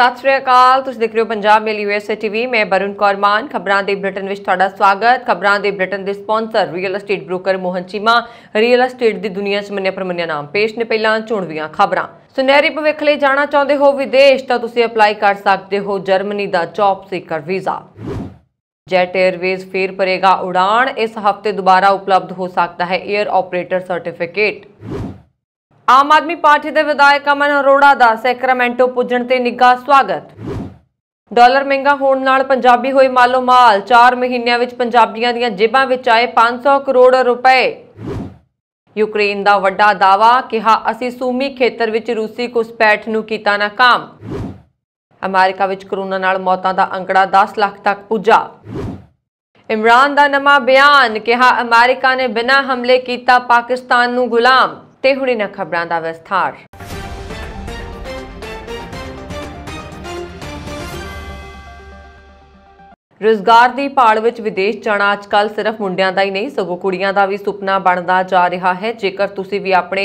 ਸਤਿ ਸ੍ਰੀ ਅਕਾਲ ਤੁਸੀਂ ਦੇਖ ਰਹੇ ਹੋ ਪੰਜਾਬ ਮੇਲ ਯੂਐਸਏ ਟੀਵੀ ਮੈਂ ਬਰੁਣ ਕੌਰ ਮਾਨ ਖਬਰਾਂ ਦੇ ਬ੍ਰਿਟਨ ਵਿੱਚ ਤੁਹਾਡਾ ਸਵਾਗਤ ਖਬਰਾਂ ਦੇ ਬ੍ਰਿਟਨ ਦੇ sponsor real estate broker Mohan Cheema real estate ਦੀ ਦੁਨੀਆ 'ਚ ਮੰਨਿਆ ਪਰਮੰਨਿਆ ਨਾਮ ਪੇਸ਼ ਨੇ ਪਹਿਲਾਂ ਚੁਣਵੀਆਂ ਖਬਰਾਂ ਸੁਨਹਿਰੀ ਭਵਿੱਖ ਲਈ ਜਾਣਾ ਚਾਹੁੰਦੇ ਹੋ ਵਿਦੇਸ਼ ਤਾਂ ਤੁਸੀਂ ਅਪਲਾਈ ਕਰ ਸਕਦੇ ਹੋ ਜਰਮਨੀ ਦਾ job seeker visa Jet Airways फिर भरेगा उड़ान इस हफ्ते दोबारा उपलब्ध हो सकता है air operator certificate Aam Aadmi Party ਦੇ ਵਿਧਾਇਕ ਅਮਨ ਅਰੋੜਾ ਦਾ ਸੈਕਰਮੈਂਟੋ ਪੁੱਜਣ ਤੇ ਨਿੱਘਾ ਸਵਾਗਤ ਡਾਲਰ ਮਹਿੰਗਾ ਹੋਣ ਨਾਲ ਪੰਜਾਬੀ ਹੋਏ ਮਾਲੋ ਮਾਲ 4 ਮਹੀਨਿਆਂ ਵਿੱਚ ਪੰਜਾਬੀਆਂ ਦੀਆਂ ਜੇਬਾਂ ਵਿੱਚ ਆਏ 500 ਕਰੋੜ ਰੁਪਏ ਯੂਕਰੇਨ ਦਾ ਵੱਡਾ ਦਾਵਾ ਕਿਹਾ ਅਸੀਂ ਸੂਮੀ ਖੇਤਰ ਵਿੱਚ ਰੂਸੀ ਕੁਸਪੈਠ ਨੂੰ ਕੀਤਾ ਨਾਕਾਮ ਅਮਰੀਕਾ ਵਿੱਚ ਕਰੋਨਾ ਨਾਲ ਮੌਤਾਂ ਦਾ ਅੰਕੜਾ 10 ਲੱਖ ਤੱਕ ਪੁੱਜਾ ਇਮਰਾਨ ਦਾ ਨਵਾਂ ਬਿਆਨ ਕਿਹਾ ਅਮਰੀਕਾ ਨੇ ਬਿਨਾਂ ਹਮਲੇ ਕੀਤਾ ਪਾਕਿਸਤਾਨ ਨੂੰ ਗੁਲਾਮ ਤੇ ਹੁਣ ਇਹਨਾਂ ਖਬਰਾਂ ਦਾ ਵਿਸਥਾਰ ਰੋਜ਼ਗਾਰ ਦੀ ਭਾਲ ਵਿੱਚ ਵਿਦੇਸ਼ ਜਾਣਾ ਅੱਜਕੱਲ ਸਿਰਫ ਮੁੰਡਿਆਂ ਦਾ ਹੀ ਨਹੀਂ ਸਗੋਂ ਕੁੜੀਆਂ ਦਾ ਵੀ ਸੁਪਨਾ ਬਣਦਾ ਜਾ ਰਿਹਾ ਹੈ ਜੇਕਰ ਤੁਸੀਂ ਵੀ ਆਪਣੇ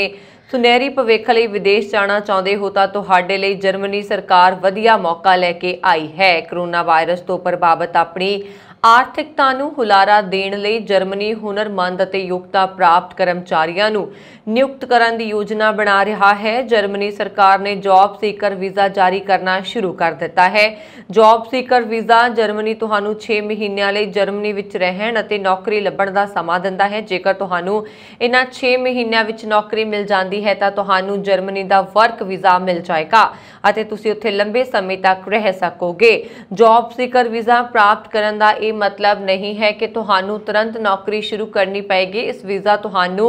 ਸੁਨਹਿਰੀ ਭਵਿੱਖ ਲਈ ਵਿਦੇਸ਼ ਜਾਣਾ ਚਾਹੁੰਦੇ ਹੋ ਤਾਂ ਤੁਹਾਡੇ ਲਈ ਜਰਮਨੀ ਸਰਕਾਰ ਵਧੀਆ ਮੌਕਾ ਲੈ ਕੇ ਆਈ ਹੈ ਕਰੋਨਾ ਵਾਇਰਸ ਤੋਂ ਪ੍ਰਭਾਵਿਤ ਆਪਣੀ ਆਰਥਿਕਤਾ ਨੂੰ ਹੁਲਾਰਾ ਦੇਣ ਲਈ ਜਰਮਨੀ ਹੁਨਰਮੰਦ ਅਤੇ ਯੋਗਤਾ ਪ੍ਰਾਪਤ ਕਰਮਚਾਰੀਆਂ ਨੂੰ ਨਿਯੁਕਤ ਕਰਨ ਦੀ ਯੋਜਨਾ ਬਣਾ ਰਿਹਾ ਹੈ ਜਰਮਨੀ ਸਰਕਾਰ ਨੇ ਜੌਬ ਸੀਕਰ ਵੀਜ਼ਾ ਜਾਰੀ ਕਰਨਾ ਸ਼ੁਰੂ ਕਰ ਦਿੱਤਾ ਹੈ ਜੌਬ ਸੀਕਰ ਵੀਜ਼ਾ ਜਰਮਨੀ ਤੁਹਾਨੂੰ 6 ਮਹੀਨਿਆਂ ਲਈ ਜਰਮਨੀ ਵਿੱਚ ਰਹਿਣ ਅਤੇ ਨੌਕਰੀ ਲੱਭਣ ਦਾ ਸਮਾਂ ਦਿੰਦਾ ਹੈ ਜੇਕਰ ਤੁਹਾਨੂੰ ਇਹਨਾਂ 6 ਮਹੀਨਿਆਂ ਵਿੱਚ ਨੌਕਰੀ ਮਿਲ ਜਾਂਦੀ ਹੈ ਤਾਂ ਤੁਹਾਨੂੰ ਜਰਮਨੀ ਦਾ ਵਰਕ ਵੀਜ਼ਾ ਮਿਲ ਜਾਏਗਾ ਅਤੇ ਤੁਸੀਂ ਉੱਥੇ ਲੰਬੇ ਸਮੇਂ ਤੱਕ ਰਹਿ ਸਕੋਗੇ ਜੌਬ ਸੀਕਰ ਵੀਜ਼ਾ ਪ੍ਰਾਪਤ ਕਰਨ ਦਾ ਇਹ ਮਤਲਬ ਨਹੀਂ ਹੈ ਕਿ ਤੁਹਾਨੂੰ ਤੁਰੰਤ ਨੌਕਰੀ ਸ਼ੁਰੂ ਕਰਨੀ ਪਏਗੀ ਇਸ ਵੀਜ਼ਾ ਤੁਹਾਨੂੰ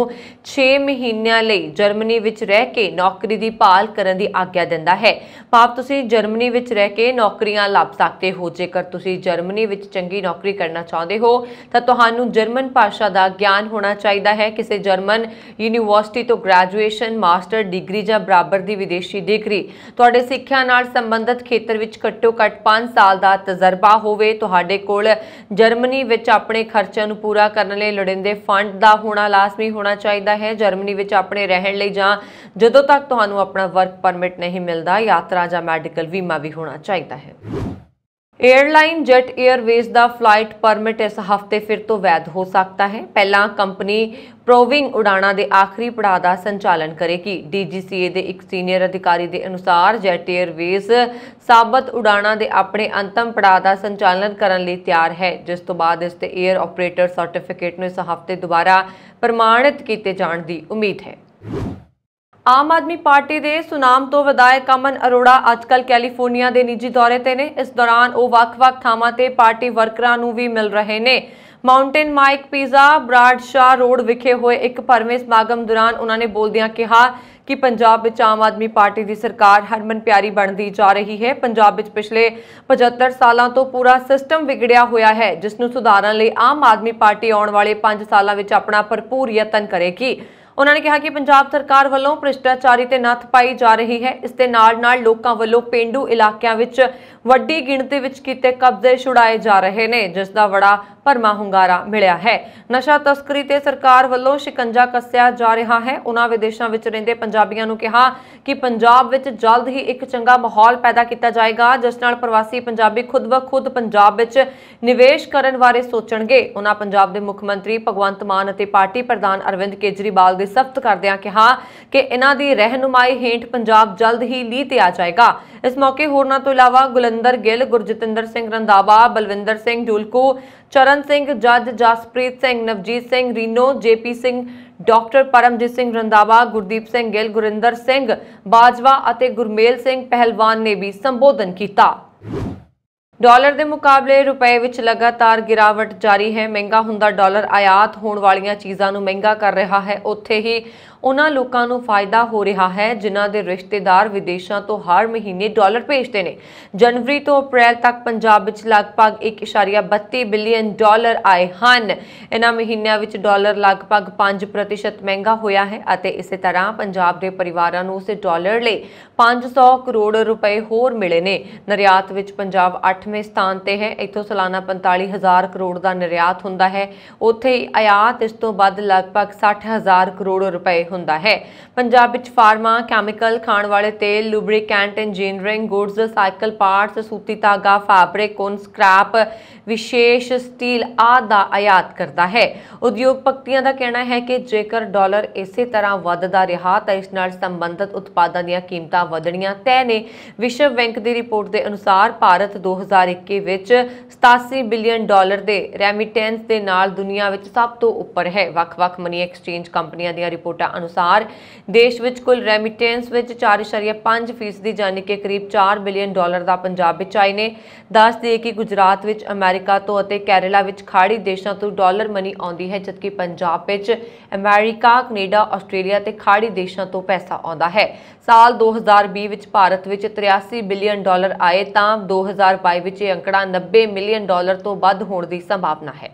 6 ਮਹੀਨਿਆਂ ਲਈ ਜਰਮਨੀ ਵਿੱਚ ਰਹਿ ਕੇ ਨੌਕਰੀ ਦੀ ਭਾਲ ਕਰਨ ਦੀ ਆਗਿਆ ਦਿੰਦਾ ਹੈ ਭਾਵ ਤੁਸੀਂ ਜਰਮਨੀ ਵਿੱਚ ਰਹਿ ਕੇ ਨੌਕਰੀਆਂ ਲੱਭ ਸਕਦੇ ਹੋ ਜੇਕਰ ਤੁਸੀਂ ਜਰਮਨੀ ਵਿੱਚ ਚੰਗੀ ਨੌਕਰੀ ਕਰਨਾ ਚਾਹੁੰਦੇ ਹੋ ਤਾਂ ਤੁਹਾਨੂੰ ਜਰਮਨ ਭਾਸ਼ਾ ਦਾ ਗਿਆਨ ਹੋਣਾ ਚਾਹੀਦਾ ਹੈ ਕਿਸੇ ਜਰਮਨ ਯੂਨੀਵਰਸਿਟੀ ਤੋਂ ਗ੍ਰੈਜੂਏਸ਼ਨ ਮਾਸਟਰ ਡਿਗਰੀ ਜਾਂ ਬਰਾਬਰ ਦੀ ਵਿਦੇਸ਼ੀ ਡਿਗਰੀ ਤੁਹਾਡੇ ਸਿੱਖਿਆ ਨਾਲ ਸੰਬੰਧਿਤ ਖੇਤਰ ਵਿੱਚ ਘੱਟੋ ਘੱਟ 5 ਸਾਲ ਦਾ ਤਜਰਬਾ ਹੋਵੇ ਤੁਹਾਡੇ ਕੋਲ ਜਰਮਨੀ ਵਿੱਚ ਆਪਣੇ ਖਰਚਿਆਂ ਨੂੰ ਪੂਰਾ ਕਰਨ ਲਈ ਲੋੜੀਂਦੇ ਫੰਡ ਦਾ ਹੋਣਾ ਲਾਜ਼ਮੀ ਹੋਣਾ ਚਾਹੀਦਾ ਹੈ ਜਰਮਨੀ ਵਿੱਚ ਆਪਣੇ ਰਹਿਣ ਲਈ ਜਾਂ ਜਦੋਂ ਤੱਕ ਤੁਹਾਨੂੰ ਆਪਣਾ ਵਰਕ ਪਰਮਿਟ ਨਹੀਂ ਮਿਲਦਾ ਯਾਤਰਾ ਜਾਂ ਮੈਡੀਕਲ ਵੀਮਾ ਵੀ ਹੋਣਾ ਚਾਹੀਦਾ ਹੈ ਏਅਰਲਾਈਨ ਜੈਟ 에ਅਰਵੇਜ਼ ਦਾ ਫਲਾਈਟ ਪਰਮਿਟ ਇਸ ਹਫਤੇ ਫਿਰ ਤੋਂ ਵੈਧ ਹੋ ਸਕਦਾ ਹੈ ਪਹਿਲਾਂ ਕੰਪਨੀ ਪ੍ਰੋਵਿੰਗ ਉਡਾਣਾ ਦੇ ਆਖਰੀ ਪੜਾਅ ਦਾ ਸੰਚਾਲਨ ਕਰੇਗੀ ਡੀਜੀਸੀਏ ਦੇ ਇੱਕ ਸੀਨੀਅਰ ਅਧਿਕਾਰੀ ਦੇ ਅਨੁਸਾਰ ਜੈਟ 에ਅਰਵੇਜ਼ ਸਾਬਤ ਉਡਾਣਾ ਦੇ ਆਪਣੇ ਅੰਤਮ ਪੜਾਅ ਦਾ ਸੰਚਾਲਨ ਕਰਨ ਲਈ ਤਿਆਰ ਹੈ ਜਿਸ ਤੋਂ ਬਾਅਦ ਇਸ ਤੇ 에ਅਰ ਆਪਰੇਟਰ ਸਰਟੀਫਿਕੇਟ ਨੂੰ ਇਸ ਹਫਤੇ ਦੁਬਾਰਾ ਪ੍ਰਮਾਣਿਤ ਕੀਤੇ ਜਾਣ ਦੀ ਉਮੀਦ ਹੈ ਆਮ ਆਦਮੀ ਪਾਰਟੀ ਦੇ ਸੁਨਾਮ ਤੋਂ ਵਿਧਾਇਕ ਕਮਨ ਅਰੋੜਾ ਅੱਜਕੱਲ ਕੈਲੀਫੋਰਨੀਆ ਦੇ ਨਿੱਜੀ ਦੌਰੇ ਤੇ ਨੇ ਇਸ ਦੌਰਾਨ ਉਹ ਵੱਖ-ਵੱਖ ਥਾਵਾਂ ਤੇ ਪਾਰਟੀ ਵਰਕਰਾਂ ਨੂੰ ਵੀ ਮਿਲ ਰਹੇ ਨੇ Mountain Mike pizza Bradshaw road ਵਿਖੇ ਹੋਏ ਇੱਕ ਪਰਮੇਸ ਸਮਾਗਮ ਦੌਰਾਨ ਉਹਨਾਂ ਨੇ ਬੋਲਦਿਆਂ ਕਿਹਾ ਕਿ ਪੰਜਾਬ ਵਿੱਚ ਆਮ ਆਦਮੀ ਪਾਰਟੀ ਦੀ ਸਰਕਾਰ ਹਰਮਨ ਪਿਆਰੀ ਬਣਦੀ ਜਾ ਰਹੀ ਹੈ ਪੰਜਾਬ ਵਿੱਚ ਪਿਛਲੇ 75 ਸਾਲਾਂ ਤੋਂ ਪੂਰਾ ਸਿਸਟਮ ਵਿਗੜਿਆ ਹੋਇਆ ਹੈ ਜਿਸ ਨੂੰ ਸੁਧਾਰਨ ਲਈ ਆਮ ਆਦਮੀ ਪਾਰਟੀ ਆਉਣ ਵਾਲੇ 5 ਸਾਲਾਂ ਵਿੱਚ ਆਪਣਾ ਭਰਪੂਰ ਯਤਨ ਕਰੇਗੀ ਉਹਨਾਂ ਨੇ ਕਿਹਾ ਕਿ ਪੰਜਾਬ ਸਰਕਾਰ ਵੱਲੋਂ ਭ੍ਰਿਸ਼ਟਾਚਾਰੀ ਤੇ ਨੱਥ ਪਾਈ ਜਾ ਰਹੀ ਹੈ ਇਸ ਦੇ ਨਾਲ-ਨਾਲ ਲੋਕਾਂ ਵੱਲੋਂ ਪਿੰਡੂ ਇਲਾਕਿਆਂ ਵਿੱਚ ਵੱਡੀ ਗਿਣਤੀ ਵਿੱਚ ਕੀਤੇ ਕਬਜ਼ੇ ਛੁੜਾਏ ਜਾ ਰਹੇ ਨੇ ਜਿਸ ਦਾ ਬੜਾ ਭਰਮਾ ਹੁੰਗਾਰਾ ਮਿਲਿਆ ਹੈ ਨਸ਼ਾ ਤਸਕਰੀ ਤੇ ਸਰਕਾਰ ਵੱਲੋਂ ਸ਼ਿਕੰਜਾ ਕੱਸਿਆ ਜਾ ਰਿਹਾ ਹੈ ਉਹਨਾਂ ਵਿਦੇਸ਼ਾਂ ਵਿੱਚ ਰਹਿੰਦੇ ਪੰਜਾਬੀਆਂ ਨੂੰ ਕਿਹਾ ਕਿ ਪੰਜਾਬ ਵਿੱਚ ਜਲਦ ਹੀ ਇੱਕ ਚੰਗਾ ਮਾਹੌਲ ਪੈਦਾ ਕੀਤਾ ਜਾਏਗਾ ਜਿਸ ਨਾਲ ਪ੍ਰਵਾਸੀ ਪੰਜਾਬੀ ਖੁਦ ਵ ਖੁਦ ਪੰਜਾਬ ਵਿੱਚ ਨਿਵੇਸ਼ ਕਰਨ ਬਾਰੇ ਸੋਚਣਗੇ ਉਹਨਾਂ ਪੰਜਾਬ ਦੇ ਮੁੱਖ ਮੰਤਰੀ ਭਗਵੰਤ ਮਾਨ ਅਤੇ ਪਾਰਟੀ ਪ੍ਰਧਾਨ ਅਰਵਿੰਦ ਕੇਜਰੀਵਾਲ ਦੇ ਸਖਤ ਕਰਦਿਆਂ ਕਿਹਾ ਕਿ ਇਹਨਾਂ ਦੀ ਰਹਿਨੁਮਾਈ ਹੇਠ ਪੰਜਾਬ ਜਲਦ ਹੀ ਲੀ ਤੇ ਆ ਜਾਏਗਾ ਇਸ ਮੌਕੇ ਹੋਰਨਾਂ ਤੋਂ ਇਲਾਵਾ ਗੁਲੰਦਰ ਗਿੱਲ ਗੁਰਜਤਿੰਦਰ ਸਿੰਘ ਰੰਦਾਵਾ ਬਲਵਿੰਦਰ ਸਿੰਘ ਡੁਲਕੂ ਚਰਨ ਸਿੰਘ ਜੱਜ Jaspreet Singh Navjeet Singh Reno JP Singh doctor Paramjeet Singh Randhawa Gurdeep Singh Gill Gurinder Singh Bajwa ਅਤੇ ਗੁਰਮੇਲ ਸਿੰਘ ਪਹਿਲਵਾਨ ਨੇ ਵੀ ਸੰਬੋਧਨ ਕੀਤਾ ਡਾਲਰ ਦੇ ਮੁਕਾਬਲੇ ਰੁਪਏ ਵਿੱਚ ਲਗਾਤਾਰ ਗਿਰਾਵਟ ਜਾਰੀ ਹੈ ਮਹਿੰਗਾ ਹੁੰਦਾ ਡਾਲਰ ਆਯਾਤ ਹੋਣ ਵਾਲੀਆਂ ਚੀਜ਼ਾਂ ਨੂੰ ਮਹਿੰਗਾ ਕਰ ਰਿਹਾ ਹੈ ਉੱਥੇ ਹੀ ਉਹਨਾਂ ਲੋਕਾਂ ਨੂੰ ਫਾਇਦਾ ਹੋ ਰਿਹਾ ਹੈ ਜਿਨ੍ਹਾਂ ਦੇ ਰਿਸ਼ਤੇਦਾਰ ਵਿਦੇਸ਼ਾਂ ਤੋਂ ਹਰ ਮਹੀਨੇ ਡਾਲਰ ਭੇਜਦੇ ਨੇ ਜਨਵਰੀ ਤੋਂ ਅਪ੍ਰੈਲ ਤੱਕ ਪੰਜਾਬ ਵਿੱਚ ਲਗਭਗ 1.32 ਬਿਲੀਅਨ ਡਾਲਰ ਆਏ ਹਨ ਇਹਨਾਂ ਮਹੀਨਿਆਂ ਵਿੱਚ ਡਾਲਰ ਲਗਭਗ 5% ਮਹਿੰਗਾ ਹੋਇਆ ਹੈ ਅਤੇ ਇਸੇ ਤਰ੍ਹਾਂ ਪੰਜਾਬ ਦੇ ਪਰਿਵਾਰਾਂ ਨੂੰ ਉਸੇ ਡਾਲਰ ਲਈ 500 ਕਰੋੜ ਰੁਪਏ ਹੋਰ ਮਿਲੇ ਨੇ ਨਿਰਯਾਤ ਵਿੱਚ ਪੰਜਾਬ 8ਵੇਂ ਸਥਾਨ ਤੇ ਹੈ ਇੱਥੋਂ ਸਾਲਾਨਾ 45000 ਕਰੋੜ ਦਾ ਨਿਰਯਾਤ ਹੁੰਦਾ ਹੈ ਉੱਥੇ ਆਯਾਤ ਇਸ ਤੋਂ ਵੱਧ ਲਗਭਗ 60000 ਕਰੋੜ ਰੁਪਏ ਹੁੰਦਾ ਹੈ ਪੰਜਾਬ ਵਿੱਚ ਫਾਰਮਾ ਕੈਮੀਕਲ ਖਾਣ ਵਾਲੇ ਤੇਲ lubricant engineering goods cycle parts ਸੂਤੀ ਤਾਗਾ ਫੈਬਰਿਕ ਕੋਨ ਸਕ੍ਰੈਪ ਵਿਸ਼ੇਸ਼ ਸਟੀਲ ਆਦਿ ਦਾ ਆਯਾਤ ਕਰਦਾ ਹੈ ਉਦਯੋਗਪਤੀਆਂ ਦਾ ਕਹਿਣਾ ਹੈ ਕਿ ਜੇਕਰ ਡਾਲਰ ਇਸੇ ਤਰ੍ਹਾਂ ਵੱਧਦਾ ਰਿਹਾ ਤਾਂ ਇਸ ਨਾਲ ਸੰਬੰਧਿਤ ਉਤਪਾਦਾਂ ਦੀਆਂ ਕੀਮਤਾਂ ਵਧਣੀਆਂ ਤੈ ਨੇ ਵਿਸ਼ਵ ਬੈਂਕ ਦੀ ਰਿਪੋਰਟ ਦੇ ਅਨੁਸਾਰ ਭਾਰਤ 2021 ਵਿੱਚ 87 ਬਿਲੀਅਨ ਡਾਲਰ ਦੇ ਰੈਮਿਟੈਂਸ ਦੇ ਨਾਲ ਦੁਨੀਆ ਵਿੱਚ ਸਭ ਤੋਂ ਉੱਪਰ ਹੈ ਵੱਖ-ਵੱਖ ਮਨੀ ਐਕਸਚੇਂਜ ਕੰਪਨੀਆਂ ਦੀਆਂ ਰਿਪੋਰਟਾਂ ਅਨੁਸਾਰ ਦੇਸ਼ ਵਿੱਚ ਕੁੱਲ ਰੈਮਿਟੈਂਸ ਵਿੱਚ 4.5 ਫੀਸਦੀ ਜਾਨੀ ਕਿ ਕਰੀਬ 4 ਬਿਲੀਅਨ ਡਾਲਰ ਦਾ ਪੰਜਾਬ ਵਿੱਚ ਆਏ ਨੇ ਦੱਸ ਦੇ ਕਿ ਗੁਜਰਾਤ ਵਿੱਚ ਅਮਰੀਕਾ ਤੋਂ ਅਤੇ ਕੇਰਲਾ ਵਿੱਚ ਖਾੜੀ ਦੇਸ਼ਾਂ ਤੋਂ ਡਾਲਰ ਮਨੀ ਆਉਂਦੀ ਹੈ ਜਦਕਿ ਪੰਜਾਬ ਵਿੱਚ ਅਮਰੀਕਾ ਕੈਨੇਡਾ ਆਸਟ੍ਰੇਲੀਆ ਤੇ ਖਾੜੀ ਦੇਸ਼ਾਂ ਤੋਂ ਪੈਸਾ ਆਉਂਦਾ ਹੈ ਸਾਲ 2020 ਵਿੱਚ ਭਾਰਤ ਵਿੱਚ 83 ਬਿਲੀਅਨ ਡਾਲਰ ਆਏ ਤਾਂ 2022 ਵਿੱਚ ਇਹ ਅੰਕੜਾ 90 ਮਿਲੀਅਨ ਡਾਲਰ ਤੋਂ ਵੱਧ ਹੋਣ ਦੀ ਸੰਭਾਵਨਾ ਹੈ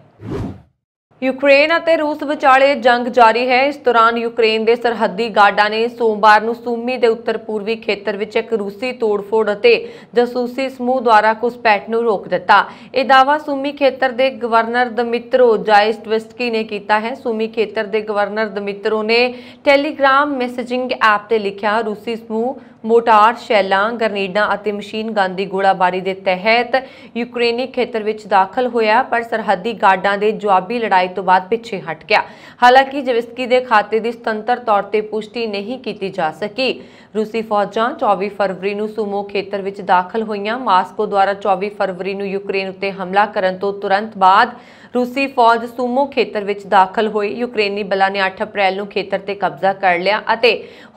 ਯੂਕਰੇਨ ਅਤੇ ਰੂਸ ਵਿਚਾਲੇ ਜੰਗ ਜਾਰੀ ਹੈ ਇਸ ਦੌਰਾਨ ਯੂਕਰੇਨ ਦੇ ਸਰਹੱਦੀ ਗਾਰਡਾਂ ਨੇ ਸੋਮਵਾਰ ਨੂੰ ਸੂਮੀ ਦੇ ਉੱਤਰ-ਪੂਰਬੀ ਖੇਤਰ ਵਿੱਚ ਇੱਕ ਰੂਸੀ ਤੋੜਫੋੜ ਅਤੇ ਜਸੂਸੀ ਸਮੂਹ ਦੁਆਰਾ ਕੁਸਪੈਟ ਨੂੰ ਰੋਕ ਦਿੱਤਾ ਇਹ ਦਾਵਾ ਸੂਮੀ ਖੇਤਰ ਦੇ ਗਵਰਨਰ ਦਮਿਤਰੋ ਜਾਇਸਟਵਿਸਕੀ ਨੇ ਕੀਤਾ ਹੈ ਸੂਮੀ ਖੇਤਰ ਦੇ ਗਵਰਨਰ ਦਮਿਤਰੋ ਨੇ ਟੈਲੀਗ੍ਰਾਮ ਮੈਸੇਜਿੰਗ ਐਪ ਤੇ ਲਿਖਿਆ ਰੂਸੀ ਸਮੂਹ ਮੋਟਾਰ ਸ਼ੈਲਾਂ ਗਰਨੇਡਾਂ ਅਤੇ ਮਸ਼ੀਨ ਗਨ ਦੀ ਗੋਲਾਬਾਰੀ ਦੇ ਤਹਿਤ ਯੂਕਰੇਨੀ ਖੇਤਰ ਵਿੱਚ ਦਾਖਲ ਹੋਇਆ ਪਰ ਸਰਹੱਦੀ ਗਾਰਡਾਂ ਦੇ ਜਵਾਬੀ ਲੜਾਈ ਤੋਂ ਬਾਅਦ ਪਿੱਛੇ ਹਟ ਗਿਆ ਹਾਲਾਂਕਿ ਜਵਿਸਕੀ ਦੇ ਖਾਤੇ ਦੀ ਸੁਤੰਤਰ ਤੌਰ ਤੇ ਪੁਸ਼ਟੀ ਨਹੀਂ ਕੀਤੀ ਜਾ ਸਕੀ ਰੂਸੀ ਫੌਜਾਂ 24 ਫਰਵਰੀ ਨੂੰ ਸੂਮੋ ਖੇਤਰ ਵਿੱਚ ਦਾਖਲ ਹੋਈਆਂ ਮਾਸਕੋ ਦੁਆਰਾ 24 ਫਰਵਰੀ ਨੂੰ ਯੂਕਰੇਨ ਉੱਤੇ ਹਮਲਾ ਕਰਨ ਤੋਂ ਤੁਰੰਤ ਬਾਅਦ ਰੂਸੀ ਫੌਜ ਸੂਮੋ ਖੇਤਰ ਵਿੱਚ ਦਾਖਲ ਹੋਈ ਯੂਕਰੇਨੀ ਬਲਾਂ ਨੇ 8 ਅਪ੍ਰੈਲ ਨੂੰ ਖੇਤਰ ਤੇ ਕਬਜ਼ਾ ਕਰ ਲਿਆ ਅਤੇ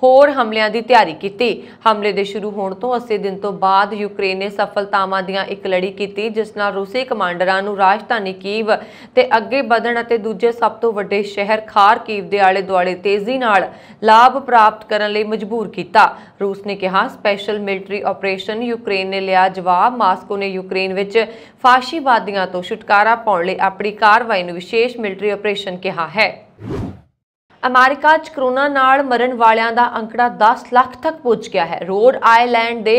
ਹੋਰ ਹਮਲਿਆਂ ਦੀ ਤਿਆਰੀ ਕੀਤੀ ਹਮਲੇ ਦੇ ਸ਼ੁਰੂ ਹੋਣ ਤੋਂ 80 ਦਿਨ ਤੋਂ ਬਾਅਦ ਯੂਕਰੇਨ ਨੇ ਸਫਲਤਾਵਾਂ ਦੀਆਂ ਇੱਕ ਲੜੀ ਕੀਤੀ ਜਿਸ ਨਾਲ ਰੂਸੀ ਕਮਾਂਡਰਾਂ ਨੂੰ ਰਾਜਧਾਨੀ ਕੀਵ ਤੇ ਅੱਗੇ ਵਧਣ ਅਤੇ ਦੂਜੇ ਸਭ ਤੋਂ ਵੱਡੇ ਸ਼ਹਿਰ ਖਾਰਕੀਵ ਦੇ ਆਲੇ-ਦੁਆਲੇ ਤੇਜ਼ੀ ਨਾਲ ਲਾਭ ਪ੍ਰਾਪਤ ਕਰਨ ਲਈ ਮਜਬੂਰ ਕੀਤਾ ਰੂਸ ਨੇ ਕਿਹਾ ਸਪੈਸ਼ਲ ਮਿਲਟਰੀ ਆਪਰੇਸ਼ਨ ਯੂਕਰੇਨ ਨੇ ਲਿਆ ਜਵਾਬ ਮਾਸਕੋ ਨੇ ਯੂਕਰੇਨ ਵਿੱਚ ਫਾਸ਼ੀਵਾਦੀਆਂ ਤੋਂ ਛੁਟਕਾਰਾ ਪਾਉਣ ਲਈ ਆਪਣੇ ਪਕੜੀ ਕਾਰਵਾਈ ਨੂੰ ਵਿਸ਼ੇਸ਼ ਮਿਲਟਰੀ ਆਪਰੇਸ਼ਨ ਕਿਹਾ ਹੈ ਅਮਰੀਕਾ 'ਚ ਕਰੋਨਾ ਨਾਲ ਮਰਨ ਵਾਲਿਆਂ ਦਾ ਅੰਕੜਾ 10 ਲੱਖ ਤੱਕ ਪਹੁੰਚ ਗਿਆ ਹੈ ਰੋਡ ਆਇਲੈਂਡ ਦੇ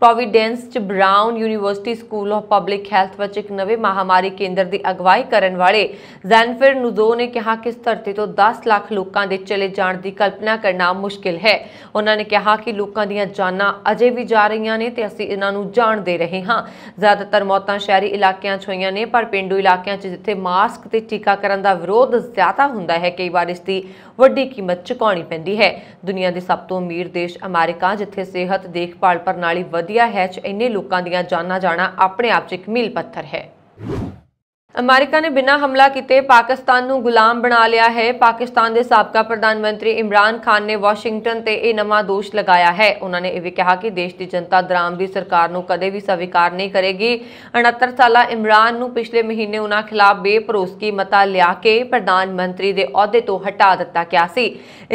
ਪ੍ਰੋਵਿਡੈਂਸ 'ਚ Brown University school of public health ਵਿੱਚ ਇੱਕ ਨਵੇਂ ਮਹਾਮਾਰੀ ਕੇਂਦਰ ਦੀ ਅਗਵਾਈ ਕਰਨ ਵਾਲੇ ਜ਼ੈਨਫਿਰ ਨੂਜ਼ੋ ਨੇ ਕਿਹਾ ਕਿ ਇਸ ਧਰਤੀ ਤੋਂ 10 ਲੱਖ ਲੋਕਾਂ ਦੇ ਚਲੇ ਜਾਣ ਦੀ ਕਲਪਨਾ ਕਰਨਾ ਮੁਸ਼ਕਿਲ ਹੈ ਉਹਨਾਂ ਨੇ ਕਿਹਾ ਕਿ ਲੋਕਾਂ ਦੀਆਂ ਜਾਨਾਂ ਅਜੇ ਵੀ ਜਾ ਰਹੀਆਂ ਨੇ ਤੇ ਅਸੀਂ ਇਹਨਾਂ ਨੂੰ ਜਾਣ ਦੇ ਰਹੇ ਹਾਂ ਜ਼ਿਆਦਾਤਰ ਮੌਤਾਂ ਸ਼ਹਿਰੀ ਇਲਾਕਿਆਂ 'ਚ ਹੋਈਆਂ ਨੇ ਪਰ ਪਿੰਡੂ ਇਲਾਕਿਆਂ 'ਚ ਜਿੱਥੇ ਮਾਸਕ ਤੇ ਟੀਕਾਕਰਨ ਦਾ ਵਿਰੋਧ ਜ਼ਿਆਦਾ ਹੁੰਦਾ ਹੈ ਕਈ ਵਾਰ ਇਸ ਦੀ ਵੱਡੀ ਕੀਮਤ ਚੁਕਾਉਣੀ ਪੈਂਦੀ ਹੈ ਦੁਨੀਆ ਦੇ ਸਭ ਤੋਂ ਅਮੀਰ ਦੇਸ਼ ਅਮਰੀਕਾ ਜਿੱਥੇ ਸਿਹਤ ਦੇਖਭਾਲ ਪ੍ਰਣਾਲੀ ਵਧੀਆ ਹੈ ਚ ਇੰਨੇ ਲੋਕਾਂ ਦੀਆਂ ਜਾਨਾਂ ਜਾਣਾ ਆਪਣੇ ਆਪ 'ਚ ਇੱਕ ਮੀਲ ਪੱਥਰ ਹੈ ਅਮਰੀਕਾ ਨੇ ਬਿਨਾਂ ਹਮਲਾ ਕੀਤੇ ਪਾਕਿਸਤਾਨ ਨੂੰ ਗੁਲਾਮ ਬਣਾ ਲਿਆ ਹੈ ਪਾਕਿਸਤਾਨ ਦੇ ਸਾਬਕਾ ਪ੍ਰਧਾਨ ਮੰਤਰੀ ਇਮਰਾਨ ਖਾਨ ਨੇ ਵਾਸ਼ਿੰਗਟਨ ਤੇ ਇਹ ਨਵਾਂ ਦੋਸ਼ ਲਗਾਇਆ ਹੈ ਉਹਨਾਂ ਨੇ ਇਹ ਵੀ ਕਿਹਾ ਕਿ ਦੇਸ਼ ਦੀ ਜਨਤਾ ਦੀ ਸਰਕਾਰ ਨੂੰ ਕਦੇ ਵੀ ਸਵੀਕਾਰ ਨਹੀਂ ਕਰੇਗੀ 69 ਸਾਲਾ ਇਮਰਾਨ ਨੂੰ ਪਿਛਲੇ ਮਹੀਨੇ ਉਹਨਾਂ ਖਿਲਾਫ ਬੇਪਰੋਸਕੀ ਮਤਾ ਲਿਆ ਕੇ ਪ੍ਰਧਾਨ ਮੰਤਰੀ ਦੇ ਅਹੁਦੇ ਤੋਂ ਹਟਾ ਦਿੱਤਾ ਗਿਆ ਸੀ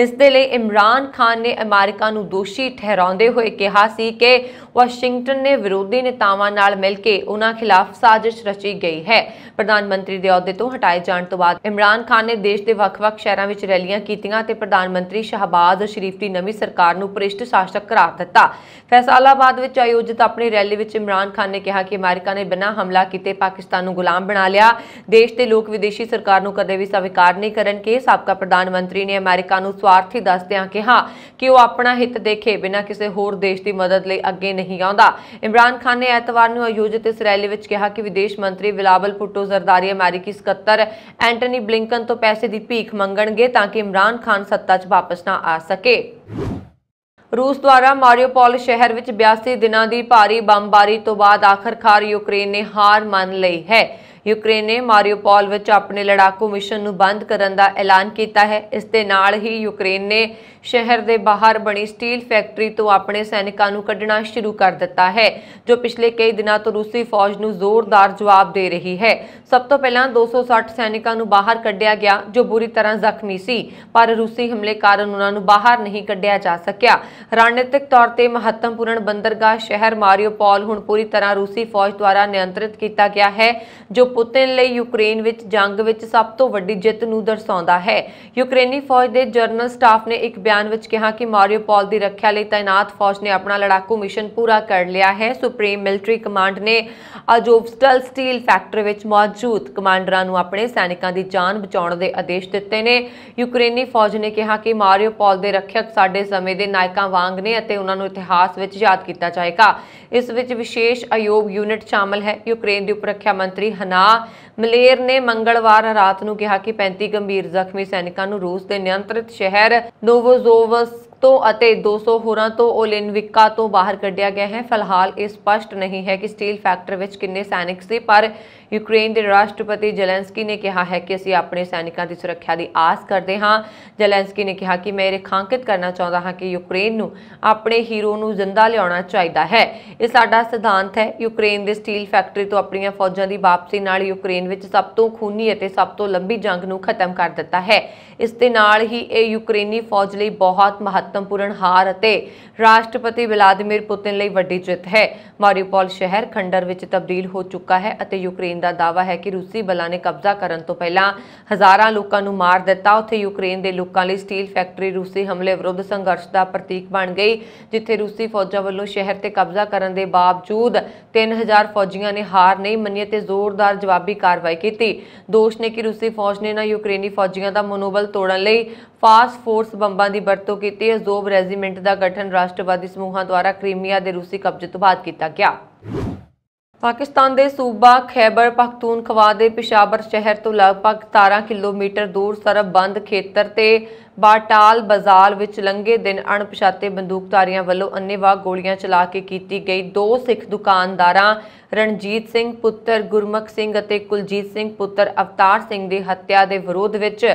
ਇਸ ਦੇ ਲਈ ਇਮਰਾਨ ਖਾਨ ਨੇ ਅਮਰੀਕਾ ਨੂੰ ਦੋਸ਼ੀ ਠਹਿਰਾਉਂਦੇ ਹੋਏ ਕਿਹਾ ਸੀ ਕਿ ਵਾਸ਼ਿੰਗਟਨ ਨੇ ਵਿਰੋਧੀ ਨੇਤਾਵਾਂ ਨਾਲ ਮਿਲ ਕੇ ਉਹਨਾਂ ਖਿਲਾਫ ਸਾਜ਼ਿਸ਼ ਰਚੀ ਗਈ ਹੈ ਪ੍ਰਧਾਨ ਮੰਤਰੀ ਦੇ ਅਹੁਦੇ ਤੋਂ ਹਟਾਏ ਜਾਣ ਤੋਂ ਬਾਅਦ ਇਮਰਾਨ ਖਾਨ ਨੇ ਦੇਸ਼ ਦੇ ਵੱਖ-ਵੱਖ ਸ਼ਹਿਰਾਂ ਵਿੱਚ ਰੈਲੀਆਂ ਕੀਤੀਆਂ ਤੇ ਪ੍ਰਧਾਨ ਮੰਤਰੀ ਸ਼ਹਬਾਜ਼ ਸ਼ਰੀਫ ਦੀ ਨਵੀਂ ਸਰਕਾਰ ਨੂੰ ਪ੍ਰਿਸ਼ਟ ਸ਼ਾਸਕ ਕਰਾਰ ਦਿੱਤਾ ਫੈਸਲਾਬਾਦ ਵਿੱਚ ਆਯੋਜਿਤ ਆਪਣੀ ਰੈਲੀ ਵਿੱਚ ਇਮਰਾਨ ਖਾਨ ਨੇ ਕਿਹਾ ਕਿ ਅਮਰੀਕਾ ਨੇ ਬਿਨਾਂ ਹਮਲਾ ਕੀਤੇ ਪਾਕਿਸਤਾਨ ਨੂੰ ਗੁਲਾਮ ਬਣਾ ਲਿਆ ਦੇਸ਼ ਦੇ ਲੋਕ ਵਿਦੇਸ਼ੀ ਸਰਕਾਰ ਨੂੰ ਕਦੇ ਵੀ ਸਵੀਕਾਰ ਨਹੀਂ ਕਰਨਗੇ ਸਾਬਕਾ ਪ੍ਰਧਾਨ ਮੰਤਰੀ ਨੇ ਅਮਰੀਕਾ ਨੂੰ ਸਵਾਰਥੀ ਦੱਸਦਿਆਂ ਕਿਹਾ ਕਿ ਉਹ ਆਪਣਾ ਹਿੱਤ ਦੇਖੇ ਬਿਨਾਂ ਕਿਸੇ ਹੋਰ ਦੇਸ਼ ਦੀ ਮਦਦ ਲਈ ਅੱਗੇ ਨਹੀਂ ਨਹੀਂ ਆਉਂਦਾ ਇਮਰਾਨ ਖਾਨ ਨੇ ਐਤਵਾਰ ਨੂੰ ਆਯੋਜਿਤ ਇਸ ਰੈਲੀ ਵਿੱਚ ਕਿਹਾ ਕਿ ਵਿਦੇਸ਼ ਮੰਤਰੀ ਵਿਲਾਵਲ ਪੁੱਟੋ ਜ਼ਰਦਾਰੀ ਅਮਰੀਕੀ ਸਕੱਤਰ ਐਂਟਨੀ ਬਲਿੰਕਨ ਤੋਂ ਪੈਸੇ ਦੀ ਭੀਖ ਮੰਗਣਗੇ ਤਾਂ ਕਿ ਇਮਰਾਨ ਖਾਨ ਸੱਤਾ 'ਚ ਵਾਪਸ ਨਾ ਆ ਸਕੇ ਰੂਸ ਦੁਆਰਾ ਮਾਰੀਓਪੋਲ ਸ਼ਹਿਰ ਵਿੱਚ 82 ਦਿਨਾਂ ਦੀ ਭਾਰੀ ਬੰਬਾਰੀ ਤੋਂ ਬਾਅਦ ਆਖਰਕਾਰ ਯੂਕਰੇਨ ਨੇ ਹਾਰ ਮੰਨ ਲਈ ਹੈ ਯੂਕਰੇਨ ਨੇ ਮਾਰੀਓਪੋਲ ਵਿੱਚ ਆਪਣੇ ਲੜਾਕੂ ਮਿਸ਼ਨ ਨੂੰ ਬੰਦ ਕਰਨ ਦਾ ਐਲਾਨ ਕੀਤਾ ਹੈ ਇਸ ਦੇ ਨਾਲ ਹੀ ਯੂਕਰੇਨ ਨੇ ਸ਼ਹਿਰ ਦੇ ਬਾਹਰ ਬਣੀ ਸਟੀਲ ਫੈਕਟਰੀ ਤੋਂ ਆਪਣੇ ਸੈਨਿਕਾਂ ਨੂੰ ਕੱਢਣਾ ਸ਼ੁਰੂ ਕਰ ਦਿੱਤਾ ਹੈ ਜੋ ਪਿਛਲੇ ਕਈ ਦਿਨਾਂ ਤੋਂ ਰੂਸੀ ਫੌਜ ਨੂੰ ਜ਼ੋਰਦਾਰ ਜਵਾਬ ਦੇ ਰਹੀ ਹੈ ਸਭ ਤੋਂ ਪਹਿਲਾਂ 260 ਸੈਨਿਕਾਂ ਨੂੰ ਬਾਹਰ ਕੱਢਿਆ ਗਿਆ ਜੋ ਬੁਰੀ ਤਰ੍ਹਾਂ ਜ਼ਖਮੀ ਸੀ ਪਰ ਰੂਸੀ ਹਮਲੇ ਕਾਰਨ ਉਹਨਾਂ ਨੂੰ ਬਾਹਰ ਨਹੀਂ ਕੱਢਿਆ ਜਾ ਸਕਿਆ ਰਣਨੀਤਿਕ ਤੌਰ ਤੇ ਮਹੱਤਵਪੂਰਨ ਬੰਦਰਗਾਹ ਸ਼ਹਿਰ ਮਾਰੀਓਪੋਲ ਹੁਣ ਪੂਰੀ ਤਰ੍ਹਾਂ ਰੂਸੀ ਫੌਜ ਦੁਆਰਾ ਨਿਯੰਤਰਿਤ ਕੀਤਾ ਗਿਆ ਹੈ ਜੋ ਪੁਤਿਨ ਲਈ ਯੂਕਰੇਨ ਵਿੱਚ ਜੰਗ ਵਿੱਚ ਸਭ ਤੋਂ ਵੱਡੀ ਜਿੱਤ ਨੂੰ ਦਰਸਾਉਂਦਾ ਹੈ ਯੂਕਰੇਨੀ ਫੌਜ ਦੇ ਜਰਨਲ ਸਟਾਫ ਨੇ ਇੱਕ ਬਿਆਨ ਵਿੱਚ ਕਿਹਾ ਕਿ ਮਾਰੀਓਪੋਲ ਦੀ ਰੱਖਿਆ ਲਈ ਤਾਇਨਾਤ ਫੌਜ ਨੇ ਆਪਣਾ ਲੜਾਕੂ ਮਿਸ਼ਨ ਪੂਰਾ ਕਰ ਲਿਆ ਹੈ ਸੁਪਰੀਮ ਮਿਲਟਰੀ ਕਮਾਂਡ ਨੇ ਅਜੋਵਸਟਲ ਸਟੀਲ ਫੈਕਟਰੀ ਵਿੱਚ ਮੌਜੂਦ ਕਮਾਂਡਰਾਂ ਨੂੰ ਆਪਣੇ ਸੈਨਿਕਾਂ ਦੀ ਜਾਨ ਬਚਾਉਣ ਦੇ ਆਦੇਸ਼ ਦਿੱਤੇ ਨੇ ਯੂਕਰੇਨੀ ਫੌਜ ਨੇ ਕਿਹਾ ਕਿ ਮਾਰੀਓਪੋਲ ਦੇ ਰੱਖਿਅਕ ਸਾਡੇ ਸਮੇਂ ਦੇ ਨਾਇਕਾਂ ਵਾਂਗ ਨੇ ਅਤੇ ਉਹਨਾਂ ਨੂੰ ਇਤਿਹਾਸ ਵਿੱਚ ਯਾਦ ਕੀਤਾ ਜਾਏਗਾ ਇਸ ਵਿੱਚ ਵਿਸ਼ੇਸ਼ ਅਯੋਗ ਯੂਨਿਟ ਸ਼ਾਮਲ ਹੈ ਯੂਕਰੇਨ ਦੇ ਉਪ ਰੱਖਿਆ ਮੰਤਰੀ ਹਨਾ ਮਲੇਰ ਨੇ ਮੰਗਲਵਾਰ ਰਾਤ ਨੂੰ ਕਿਹਾ ਕਿ 35 ਗੰਭੀਰ ਜ਼ਖਮੀ ਸੈਨਿਕਾਂ ਨੂੰ ਰੂਸ ਦੇ ਨਿਯੰਤਰਿਤ ਸ਼ਹਿਰ ਨੋਵੋਜ਼ੋਵਸਕ ਤੋਂ ਅਤੇ 200 ਹੋਰਾਂ ਤੋਂ ਓਲਿਨਵਿਕਾ ਤੋਂ ਬਾਹਰ ਕੱਢਿਆ ਗਿਆ ਹੈ ਫਿਲਹਾਲ ਇਹ ਸਪਸ਼ਟ ਨਹੀਂ ਹੈ ਕਿ ਸਟੀਲ ਫੈਕਟਰ ਵਿੱਚ ਕਿੰਨੇ ਸੈਨਿਕ ਸੀ ਪਰ ਯੂਕਰੇਨ ਦੇ ਰਾਸ਼ਟਰਪਤੀ ਜ਼ੈਲੈਂਸਕੀ ਨੇ ਕਿਹਾ ਹੈ ਕਿ ਅਸੀਂ ਆਪਣੇ ਸੈਨਿਕਾਂ ਦੀ ਸੁਰੱਖਿਆ ਦੀ ਆਸ ਕਰਦੇ ਹਾਂ ਜ਼ੈਲੈਂਸਕੀ ਨੇ ਕਿਹਾ ਕਿ ਮੈਂ ਰੇਖਾਂਕਿਤ ਕਰਨਾ ਚਾਹੁੰਦਾ ਹਾਂ ਕਿ ਯੂਕਰੇਨ ਨੂੰ ਆਪਣੇ ਹੀਰੋ ਨੂੰ ਜ਼ਿੰਦਾ ਲਿਆਉਣਾ ਚਾਹੀਦਾ ਹੈ ਇਹ ਸਾਡਾ ਸਿਧਾਂਤ ਹੈ ਯੂਕਰੇਨ ਦੇ ਸਟੀਲ ਫੈਕਟਰੀ ਤੋਂ ਆਪਣੀਆਂ ਫੌਜਾਂ ਦੀ ਵਾਪਸੀ ਨਾਲ ਯੂਕਰੇਨ ਵਿੱਚ ਸਭ ਤੋਂ ਖੂਨੀ ਅਤੇ ਸਭ ਤੋਂ ਲੰਬੀ ਜੰਗ ਨੂੰ ਖਤਮ ਕਰ ਦਿੱਤਾ ਹੈ ਇਸ ਦੇ ਨਾਲ ਹੀ ਇਹ ਯੂਕਰੇਨੀ ਫੌਜ ਲਈ ਬਹੁਤ ਮਹੱਤਵ ਮਹੱਤਵਪੂਰਨ ਹਾਰ ਅਤੇ ਰਾਸ਼ਟਰਪਤੀ ਵਲਾਦੀਮੀਰ ਪੁਤਿਨ ਲਈ ਵੱਡੀ ਜਿੱਤ ਹੈ ਮਾਰੀਪੋਲ ਸ਼ਹਿਰ ਖੰਡਰ ਵਿੱਚ ਤਬਦੀਲ ਹੋ ਚੁੱਕਾ ਹੈ ਅਤੇ ਯੂਕਰੇਨ ਦਾ ਦਾਵਾ ਹੈ ਕਿ ਰੂਸੀ ਬਲਾਂ ਨੇ ਕਬਜ਼ਾ ਕਰਨ ਤੋਂ ਪਹਿਲਾਂ ਹਜ਼ਾਰਾਂ ਲੋਕਾਂ ਨੂੰ ਮਾਰ ਦਿੱਤਾ ਉੱਥੇ ਯੂਕਰੇਨ ਦੇ ਲੋਕਾਂ ਲਈ ਸਟੀਲ ਫੈਕਟਰੀ ਰੂਸੀ ਹਮਲੇ ਵਿਰੁੱਧ ਸੰਘਰਸ਼ ਦਾ ਪ੍ਰਤੀਕ ਬਣ ਗਈ ਜਿੱਥੇ ਰੂਸੀ ਫੌਜਾਂ ਵੱਲੋਂ ਸ਼ਹਿਰ ਤੇ ਕਬਜ਼ਾ ਕਰਨ ਦੇ ਬਾਵਜੂਦ 3000 ਫੌਜੀਆਂ ਨੇ ਹਾਰ ਨਹੀਂ ਮੰਨੀ ਅਤੇ ਜ਼ੋਰਦਾਰ ਜਵਾਬੀ ਕਾਰਵਾਈ ਕੀਤੀ ਦੋਸ਼ ਨੇ ਕਿ ਰੂਸੀ ਫੌਜ ਨੇ ਨਾ ਯੂਕਰੇਨੀ ਫੌਜੀਆਂ ਦਾ ਮਨੋਬਲ ਤੋੜਨ ਲਈ ਪਾਸ ਫੋਰਸ ਬੰਬਾਂ ਦੀ ਵਰਤੋਂ ਕੀਤੀ ਅਜ਼ੋਬ ਰੈਜੀਮੈਂਟ ਦਾ ਗਠਨ ਰਾਸ਼ਟਰਵਾਦੀ ਸਮੂਹਾਂ ਦੁਆਰਾ ਕ੍ਰੀਮੀਆ ਦੇ ਰੂਸੀ ਕਬਜ਼ੇ ਤੋਂ ਬਾਅਦ ਕੀਤਾ ਗਿਆ ਪਾਕਿਸਤਾਨ ਦੇ ਸੂਬਾ ਖੈਬਰ ਪਖਤੂਨਖਵਾ ਦੇ ਪਿਸ਼ਾਵਰ ਸ਼ਹਿਰ ਤੋਂ ਲਗਭਗ 17 ਕਿਲੋਮੀਟਰ ਦੂਰ ਸਰਬੰਦ ਖੇਤਰ ਤੇ ਬਾਟਾਲ ਬਾਜ਼ਾਰ ਵਿੱਚ ਲੰਘੇ ਦਿਨ ਅਣਪਛਾਤੇ ਬੰਦੂਕਧਾਰੀਆਂ ਵੱਲੋਂ ਅੰਨੇਵਾਹ ਗੋਲੀਆਂ ਚਲਾ ਕੇ ਕੀਤੀ ਗਈ ਦੋ ਸਿੱਖ ਦੁਕਾਨਦਾਰਾਂ ਰਣਜੀਤ ਸਿੰਘ ਪੁੱਤਰ ਗੁਰਮਖ ਸਿੰਘ ਅਤੇ ਕੁਲਜੀਤ ਸਿੰਘ ਪੁੱਤਰ ਅਵਤਾਰ ਸਿੰਘ ਦੀ ਹੱਤਿਆ ਦੇ ਵਿਰੋਧ ਵਿੱਚ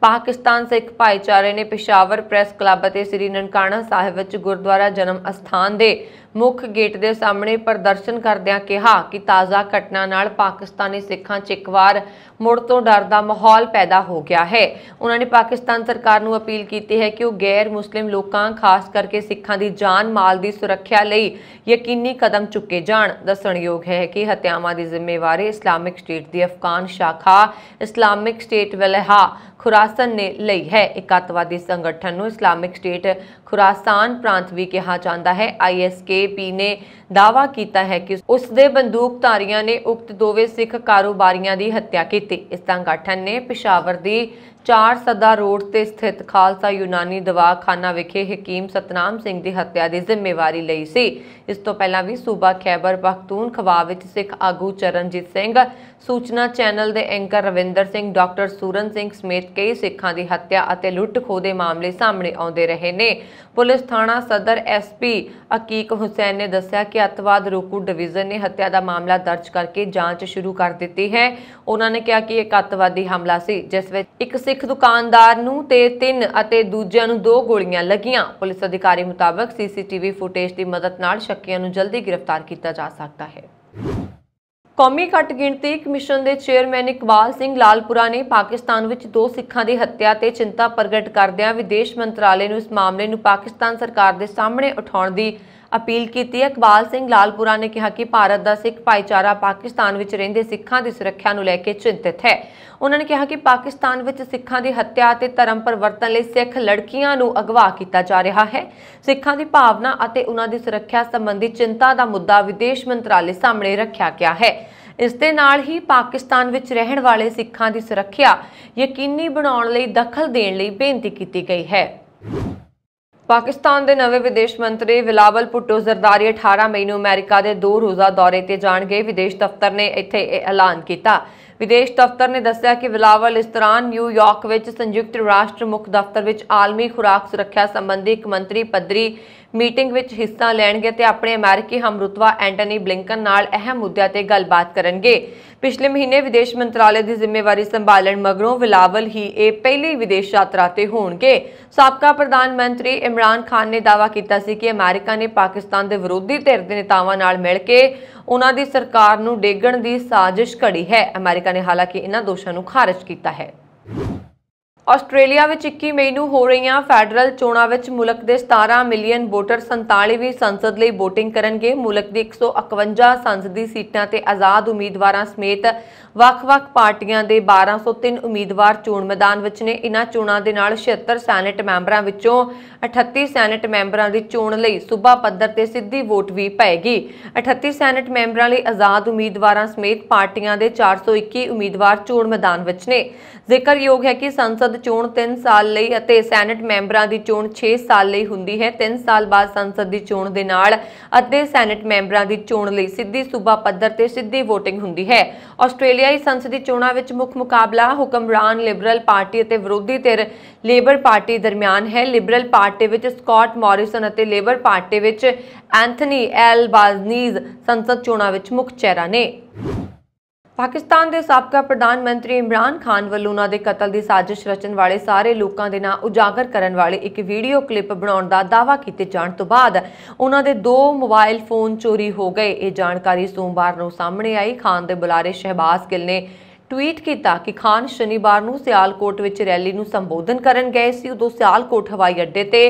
ਪਾਕਿਸਤਾਨ ਸਿੱਖ ਭਾਈਚਾਰੇ ਨੇ ਪਿਸ਼ਾਵਰ ਪ੍ਰੈਸ ਕਲੱਬ ਅਤੇ ਸ੍ਰੀ ਨਨਕਾਣਾ ਸਾਹਿਬ ਵਿੱਚ ਗੁਰਦੁਆਰਾ ਜਨਮ ਅਸਥਾਨ ਦੇ ਮੁੱਖ ਗੇਟ ਦੇ ਸਾਹਮਣੇ ਪ੍ਰਦਰਸ਼ਨ ਕਰਦਿਆਂ ਕਿਹਾ ਕਿ ਤਾਜ਼ਾ ਘਟਨਾ ਨਾਲ ਪਾਕਿਸਤਾਨੀ ਸਿੱਖਾਂ 'ਚ ਇੱਕ ਵਾਰ ਮੁੜ ਤੋਂ ਡਰ ਦਾ ਮਾਹੌਲ ਪੈਦਾ ਹੋ ਗਿਆ ਹੈ ਉਹਨਾਂ ਨੇ ਪਾਕਿਸਤਾਨ ਸਰਕਾਰ ਨੂੰ ਅਪੀਲ ਕੀਤੀ ਹੈ ਕਿ ਉਹ ਗੈਰ ਮੁਸਲਿਮ ਲੋਕਾਂ ਖਾਸ ਕਰਕੇ ਸਿੱਖਾਂ ਦੀ ਜਾਨ ਮਾਲ ਦੀ ਸੁਰੱਖਿਆ ਲਈ ਯਕੀਨੀ ਕਦਮ ਚੁੱਕੇ ਜਾਣ ਦੱਸਣਯੋਗ ਹੈ ਕਿ ਹਤਿਆਵਾਂ ਦੀ ਜ਼ਿੰਮੇਵਾਰੀ ਇਸਲਾਮਿਕ ਸਟੇਟ ਦੀ ਅਫਗਾਨ ਸ਼ਾਖਾ ਇਸਲਾਮਿਕ ਸਟੇਟ ਵਲਹਾ ਖੁਰਾਸਨ ਨੇ ਲਈ ਹੈ ਇਕਤਵਾਦੀ ਸੰਗਠਨ ਨੂੰ ਇਸਲਾਮਿਕ ਸਟੇਟ ਖੁਰਾਸਾਨ ਪ੍ਰਾਂਤ ਵੀ ਕਿਹਾ ਜਾਂਦਾ ਹੈ ਆਈਐਸਕੇਪੀ ਨੇ ਦਾਵਾ ਕੀਤਾ ਹੈ ਕਿ ਉਸ ਦੇ ਬੰਦੂਕਧਾਰੀਆਂ ਨੇ ਉਕਤ ਦੋਵੇਂ ਸਿੱਖ ਕਾਰੋਬਾਰੀਆਂ ਦੀ ਹੱਤਿਆ ਕੀਤੀ ਇਸ ਸੰਗਠਨ ਨੇ ਪਿਸ਼ਾਵਰ ਦੀ 4 ਸਦਾ ਰੋਡ ਤੇ ਸਥਿਤ ਖਾਲਸਾ ਯੂਨਾਨੀ ਦਵਾਖਾਨਾ ਵਿਖੇ ਹਕੀਮ ਸਤਨਾਮ ਸਿੰਘ ਦੀ ਹੱਤਿਆ ਦੀ ਜ਼ਿੰਮੇਵਾਰੀ ਲਈ ਸੀ ਇਸ ਤੋਂ ਪਹਿਲਾਂ ਵੀ ਸੂਬਾ ਖੈਬਰ ਪਖਤੂਨ ਖਵਾ ਵਿੱਚ ਸਿੱਖ ਆਗੂ ਚਰਨਜੀਤ ਸਿੰਘ ਸੂਚਨਾ ਚੈਨਲ ਦੇ ਐਂਕਰ ਰਵਿੰਦਰ ਸਿੰਘ ਡਾਕਟਰ ਸੂਰਨ ਸਿੰਘ ਸਮੇਤ ਕਈ ਸਿੱਖਾਂ ਦੀ ਹੱਤਿਆ ਅਤੇ ਲੁੱਟ ਖੋਹ ਦੇ ਮਾਮਲੇ ਸਾਹਮਣੇ ਆਉਂਦੇ ਰਹੇ ਨੇ ਪੁਲਿਸ ਥਾਣਾ ਸਦਰ ਐਸਪੀ ਅਕੀਕ ਹੁਸੈਨ ਨੇ ਦੱਸਿਆ ਕਿ ਅਤਵਾਦ ਰੋਕੂ ਡਿਵੀਜ਼ਨ ਨੇ ਹੱਤਿਆ ਦਾ ਮਾਮਲਾ ਦਰਜ ਕਰਕੇ ਜਾਂਚ ਸ਼ੁਰੂ ਕਰ ਦਿੱਤੀ ਹੈ ਉਹਨਾਂ ਨੇ ਕਿਹਾ ਕਿ ਇੱਕ ਅਤਵਾਦੀ ਹਮਲਾ ਸੀ ਜਿਸ ਵਿੱਚ ਇੱਕ ਸਿੱਖ ਦੁਕਾਨਦਾਰ ਨੂੰ ਤੇ ਤਿੰਨ ਅਤੇ ਦੂਜਿਆਂ ਨੂੰ ਦੋ ਗੋਲੀਆਂ ਲੱਗੀਆਂ ਪੁਲਿਸ ਅਧਿਕਾਰੀ ਮੁਤਾਬਕ ਸੀਸੀਟੀਵੀ ਫੁਟੇਜ ਦੀ ਮਦਦ ਨਾਲ ਸ਼ੱਕੀਆਂ ਨੂੰ ਜਲਦੀ ਗ੍ਰਿਫਤਾਰ ਕੀਤਾ ਜਾ ਸਕਦਾ ਹੈ ਕੌਮੀ ਘੱਟ ਗਿਣਤੀ ਕਮਿਸ਼ਨ ਦੇ ਚੇਅਰਮੈਨ ਇਕਬਾਲ ਸਿੰਘ ਲਾਲਪੁਰਾ ਨੇ ਪਾਕਿਸਤਾਨ ਵਿੱਚ ਦੋ ਸਿੱਖਾਂ ਦੀ ਹੱਤਿਆ ਤੇ ਚਿੰਤਾ ਪ੍ਰਗਟ ਕਰਦਿਆਂ ਵਿਦੇਸ਼ ਮੰਤਰਾਲੇ ਨੂੰ ਇਸ ਮਾਮਲੇ ਨੂੰ ਪਾਕਿਸਤਾਨ ਸਰਕਾਰ ਦੇ ਸਾਹਮਣੇ ਉਠਾਉਣ ਦੀ ਅਪੀਲ ਕੀਤੀ ਹੈ ਇਕਬਾਲ ਸਿੰਘ ਲਾਲਪੁਰਾ ਨੇ ਕਿਹਾ ਕਿ ਭਾਰਤ ਦਾ ਸਿੱਖ ਭਾਈਚਾਰਾ ਪਾਕਿਸਤਾਨ ਵਿੱਚ ਰਹਿੰਦੇ ਸਿੱਖਾਂ ਦੀ ਸੁਰੱਖਿਆ ਨੂੰ ਲੈ ਕੇ ਚਿੰਤਤ ਹੈ ਉਹਨਾਂ ਨੇ ਕਿਹਾ ਕਿ ਪਾਕਿਸਤਾਨ ਵਿੱਚ ਸਿੱਖਾਂ ਦੀ ਹੱਤਿਆ ਅਤੇ ਧਰਮ ਪਰਿਵਰਤਨ ਲਈ ਸਿੱਖ ਲੜਕੀਆਂ ਨੂੰ ਅਗਵਾ ਕੀਤਾ ਜਾ ਰਿਹਾ ਹੈ ਸਿੱਖਾਂ ਦੀ ਭਾਵਨਾ ਅਤੇ ਉਹਨਾਂ ਦੀ ਸੁਰੱਖਿਆ ਸੰਬੰਧੀ ਚਿੰਤਾ ਦਾ ਮੁੱਦਾ ਵਿਦੇਸ਼ ਮੰਤਰਾਲੇ ਸਾਹਮਣੇ ਰੱਖਿਆ ਗਿਆ ਹੈ ਇਸ ਦੇ ਨਾਲ ਹੀ ਪਾਕਿਸਤਾਨ ਵਿੱਚ ਰਹਿਣ ਵਾਲੇ ਸਿੱਖਾਂ ਦੀ ਸੁਰੱਖਿਆ ਯਕੀਨੀ ਬਣਾਉਣ ਲਈ ਦਖਲ ਦੇਣ ਲਈ ਬੇਨਤੀ ਕੀਤੀ ਗਈ ਹੈ ਪਾਕਿਸਤਾਨ ਦੇ ਨਵੇਂ ਵਿਦੇਸ਼ ਮੰਤਰੀ ਵਿਲਾਵਲ ਪੁੱਟੋ ਜ਼ਰਦਾਰੀ 18 ਮਈ ਨੂੰ ਅਮਰੀਕਾ ਦੇ ਦੋ ਰੋਜ਼ਾ ਦੌਰੇ ਤੇ ਜਾਣਗੇ ਵਿਦੇਸ਼ ਦਫ਼ਤਰ ਨੇ ਇੱਥੇ ਇਹ ਐਲਾਨ ਕੀਤਾ ਵਿਦੇਸ਼ ਦਫ਼ਤਰ ਨੇ ਦੱਸਿਆ ਕਿ ਵਿਲਾਵਲ ਇਸ ਦੌਰਾਨ ਨਿਊਯਾਰਕ ਵਿੱਚ ਸੰਯੁਕਤ ਰਾਸ਼ਟਰ ਮੁੱਖ ਦਫ਼ਤਰ ਵਿੱਚ ਆਲਮੀ ਖੁਰਾਕ ਸੁਰੱਖਿਆ ਸੰਬੰਧੀ ਇੱਕ ਮੰਤਰੀ ਪੱਧਰੀ ਮੀਟਿੰਗ ਵਿੱਚ ਹਿੱਸਾ ਲੈਣਗੇ ਤੇ ਆਪਣੇ ਅਮਰੀਕੀ ਹਮਰੁਤਵਾ ਐਂਟਨੀ ਬਲਿੰਕਨ ਨਾਲ ਅਹਿਮ ਮੁੱਦਿਆਂ ਤੇ ਗੱਲਬਾਤ ਕਰਨਗੇ ਪਿਛਲੇ ਮਹੀਨੇ ਵਿਦੇਸ਼ ਮੰਤਰਾਲੇ ਦੀ ਜ਼ਿੰਮੇਵਾਰੀ ਸੰਭਾਲਣ ਮਗਰੋਂ ਵਿਲਾਵਲ ਹੀ ਇਹ ਪਹਿਲੀ ਵਿਦੇਸ਼ ਯਾਤਰਾ ਤੇ ਹੋਣਗੇ ਸਾਬਕਾ ਪ੍ਰਧਾਨ ਮੰਤਰੀ ਇਮਰਾਨ ਖਾਨ ਨੇ ਦਾਅਵਾ ਕੀਤਾ ਸੀ ਕਿ ਅਮਰੀਕਾ ਨੇ ਪਾਕਿਸਤਾਨ ਦੇ ਵਿਰੋਧੀ ਧਿਰ ਦੇ ਨੇਤਾਵਾਂ ਨਾਲ ਮਿਲ ਕੇ ਉਹਨਾਂ ਦੀ ਸਰਕਾਰ ਨੂੰ ਡੇਗਣ ਦੀ ਸਾਜ਼ਿਸ਼ ਘੜੀ ਹੈ ਅਮਰੀਕਾ ਨੇ ਹਾਲਾਂਕਿ ਇਹਨਾਂ ਦੋਸ਼ਾਂ ਨੂੰ ਖਾਰਜ ਕੀਤਾ ਹੈ ਆਸਟ੍ਰੇਲੀਆ ਵਿੱਚ 21 ਮਈ ਨੂੰ ਹੋ ਰਹੀਆਂ ਫੈਡਰਲ ਚੋਣਾਂ ਵਿੱਚ ਮੁਲਕ ਦੇ 17 ਮਿਲੀਅਨ ਵੋਟਰ 47ਵੀਂ ਸੰਸਦ ਲਈ VOTING ਕਰਨਗੇ ਮੁਲਕ ਦੀ 151 ਸੰਸਦੀ ਸੀਟਾਂ ਤੇ ਆਜ਼ਾਦ ਉਮੀਦਵਾਰਾਂ ਸਮੇਤ ਵੱਖ-ਵੱਖ ਪਾਰਟੀਆਂ ਦੇ 1203 ਉਮੀਦਵਾਰ ਚੋਣ ਮੈਦਾਨ ਵਿੱਚ ਨੇ ਇਨ੍ਹਾਂ ਚੋਣਾਂ ਦੇ ਨਾਲ 76 ਸੈਨੇਟ ਮੈਂਬਰਾਂ ਵਿੱਚੋਂ 38 ਸੈਨੇਟ ਮੈਂਬਰਾਂ ਦੀ ਚੋਣ ਲਈ ਸੂਬਾ ਪੱਧਰ ਤੇ ਸਿੱਧੀ ਵੋਟ ਵੀ ਪਾਏਗੀ 38 ਸੈਨੇਟ ਮੈਂਬਰਾਂ ਲਈ ਆਜ਼ਾਦ ਉਮੀਦਵਾਰਾਂ ਸਮੇਤ ਪਾਰਟੀਆਂ ਦੇ 421 ਉਮੀਦਵਾਰ ਚੋਣ ਮੈਦਾਨ ਵਿੱਚ ਨੇ ਜ਼ਿਕਰਯੋਗ ਹੈ ਕਿ ਸੰਸਦ ਚੋਣ 3 ਸਾਲ ਲਈ ਅਤੇ ਸੈਨੇਟ ਮੈਂਬਰਾਂ ਦੀ ਚੋਣ 6 ਸਾਲ ਲਈ ਹੁੰਦੀ ਹੈ 3 ਸਾਲ ਬਾਅਦ ਸੰਸਦ ਦੀ ਚੋਣ ਦੇ ਨਾਲ ਅਤੇ ਸੈਨੇਟ ਮੈਂਬਰਾਂ ਦੀ ਚੋਣ ਲਈ ਸਿੱਧੀ ਸੂਬਾ ਪੱਧਰ ਤੇ ਸਿੱਧੀ VOTING ਹੁੰਦੀ ਹੈ ਆਸਟ੍ਰੇਲੀਆ ਆਰਬੀਆਈ ਸੰਸਦੀ ਚੋਣਾਂ ਵਿੱਚ ਮੁੱਖ ਮੁਕਾਬਲਾ ਹੁਕਮਰਾਨ ਲਿਬਰਲ ਪਾਰਟੀ ਅਤੇ ਵਿਰੋਧੀ ਧਿਰ ਲੇਬਰ ਪਾਰਟੀ ਦਰਮਿਆਨ ਹੈ ਲਿਬਰਲ ਪਾਰਟੀ ਵਿੱਚ ਸਕਾਟ ਮੌਰਿਸਨ ਅਤੇ ਲੇਬਰ ਪਾਰਟੀ ਵਿੱਚ ਐਂਥਨੀ ਐਲ ਬਾਜ਼ਨੀਜ਼ ਸੰਸਦ ਚੋਣਾਂ ਵਿੱਚ ਮੁੱਖ ਚਿਹਰਾ ਨੇ ਪਾਕਿਸਤਾਨ ਦੇ ਸਾਬਕਾ ਪ੍ਰਧਾਨ ਮੰਤਰੀ ਇਮਰਾਨ ਖਾਨ ਵੱਲੋਂ ਉਹਨਾਂ ਦੇ ਕਤਲ ਦੀ ਸਾਜ਼ਿਸ਼ ਰਚਣ ਵਾਲੇ ਸਾਰੇ ਲੋਕਾਂ ਦੇ ਨਾਂ ਉਜਾਗਰ ਕਰਨ ਵਾਲੇ ਇੱਕ ਵੀਡੀਓ ਕਲਿੱਪ ਬਣਾਉਣ ਦਾ ਦਾਵਾ ਕੀਤੇ ਜਾਣ ਤੋਂ ਬਾਅਦ ਉਹਨਾਂ ਦੇ ਦੋ ਮੋਬਾਈਲ ਫੋਨ ਚੋਰੀ ਹੋ ਗਏ ਇਹ ਜਾਣਕਾਰੀ ਸੋਮਵਾਰ ਨੂੰ ਸਾਹਮਣੇ ਆਈ ਖਾਨ ਦੇ ਬੁਲਾਰੇ ਸ਼ਹਿਬਾਜ਼ ਗਿੱਲ ਨੇ ਟਵੀਟ ਕੀਤਾ ਕਿ ਖਾਨ ਸ਼ਨੀਵਾਰ ਨੂੰ ਸਿਆਲਕੋਟ ਵਿੱਚ ਰੈਲੀ ਨੂੰ ਸੰਬੋਧਨ ਕਰਨ ਗਏ ਸੀ ਉਦੋਂ ਸਿਆਲਕੋਟ ਹਵਾਈ ਅੱਡੇ ਤੇ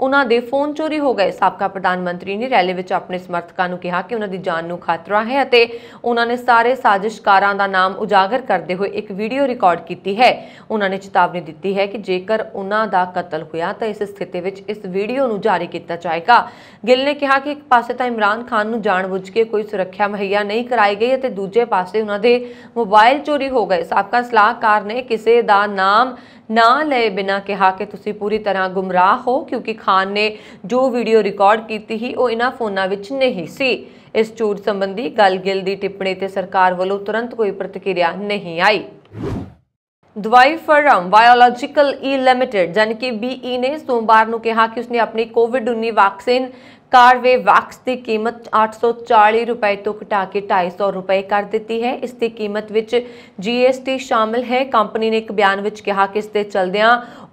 ਉਹਨਾਂ ਦੇ ਫੋਨ ਚੋਰੀ ਹੋ ਗਏ ਸਾਬਕਾ ਪ੍ਰਧਾਨ ਮੰਤਰੀ ਨੇ ਰੈਲੀ ਵਿੱਚ ਆਪਣੇ ਸਮਰਥਕਾਂ ਨੂੰ ਕਿਹਾ ਕਿ ਉਹਨਾਂ ਦੀ ਜਾਨ ਨੂੰ ਖਤਰਾ ਹੈ ਅਤੇ ਉਹਨਾਂ ਨੇ ਸਾਰੇ ਸਾਜ਼ਿਸ਼ਕਾਰਾਂ ਦਾ ਨਾਮ ਉਜਾਗਰ ਕਰਦੇ ਹੋਏ ਇੱਕ ਵੀਡੀਓ ਰਿਕਾਰਡ ਕੀਤੀ ਹੈ ਉਹਨਾਂ ਨੇ ਚੇਤਾਵਨੀ ਦਿੱਤੀ ਹੈ ਕਿ ਜੇਕਰ ਉਹਨਾਂ ਦਾ ਕਤਲ ਹੋਇਆ ਤਾਂ ਇਸ ਸਥਿਤੀ ਵਿੱਚ ਇਸ ਵੀਡੀਓ ਨੂੰ ਜਾਰੀ ਕੀਤਾ ਜਾਏਗਾ ਗਿੱਲ ਨੇ ਕਿਹਾ ਕਿ ਇੱਕ ਪਾਸੇ ਤਾਂ ਇਮਰਾਨ ਖਾਨ ਨੂੰ ਜਾਣਬੁੱਝ ਕੇ ਕੋਈ ਸੁਰੱਖਿਆ ਮਹੱਈਆ ਨਹੀਂ ਕਰਾਈ ਗਈ ਅਤੇ ਦੂਜੇ ਪਾਸੇ ਉਹਨਾਂ ਦੇ ਮੋਬਾਈਲ ਚੋਰੀ ਹੋ ਗਏ ਸਾਬਕਾ ਸਲਾਹਕਾਰ ਨੇ ਕਿਸੇ ਦਾ ਨਾਮ ਨਾ ਲਏ ਬਿਨਾ ਕਿਹਾ ਕਿ ਤੁਸੀਂ ਪੂਰੀ ਤਰ੍ਹਾਂ ਗੁੰਮਰਾਹ ਹੋ ਕਿਉਂਕਿ ਖਾਨ ਨੇ ਜੋ ਵੀਡੀਓ ਰਿਕਾਰਡ ਕੀਤੀ ਹੀ ਉਹ ਇਹਨਾਂ ਫੋਨਾਂ ਵਿੱਚ ਨਹੀਂ ਸੀ ਇਸ ਝੂਠ ਸੰਬੰਧੀ ਗੱਲ ਦੀ ਟਿੱਪਣੀ ਤੇ ਸਰਕਾਰ ਵੱਲੋਂ ਤੁਰੰਤ ਕੋਈ ਪ੍ਰਤੀਕਿਰਿਆ ਨਹੀਂ ਆਈ ਦਵਾਈ ਫਰਮ ਬਾਇਓਲੋਜੀਕਲ ਈ ਲਿਮਿਟਿਡ ਜਾਨਕਿ ਬੀਈ ਨੇ ਸੋਮਵਾਰ ਨੂੰ ਕਿਹਾ ਕਿ ਉਸਨੇ ਆਪਣੀ ਕੋਵਿਡ-19 ਵੈਕਸੀਨ ਕਾਰਵੇ ਵੈਕਸ ਦੀ ਕੀਮਤ 840 ਰੁਪਏ ਤੋਂ ਘਟਾ ਕੇ 250 ਰੁਪਏ ਕਰ ਦਿੱਤੀ ਹੈ ਇਸ ਦੀ ਕੀਮਤ ਵਿੱਚ ਜੀਐਸਟੀ ਸ਼ਾਮਲ ਹੈ ਕੰਪਨੀ ਨੇ ਇੱਕ ਬਿਆਨ ਵਿੱਚ ਕਿਹਾ ਕਿ ਇਸ ਦੇ ਚਲਦਿਆਂ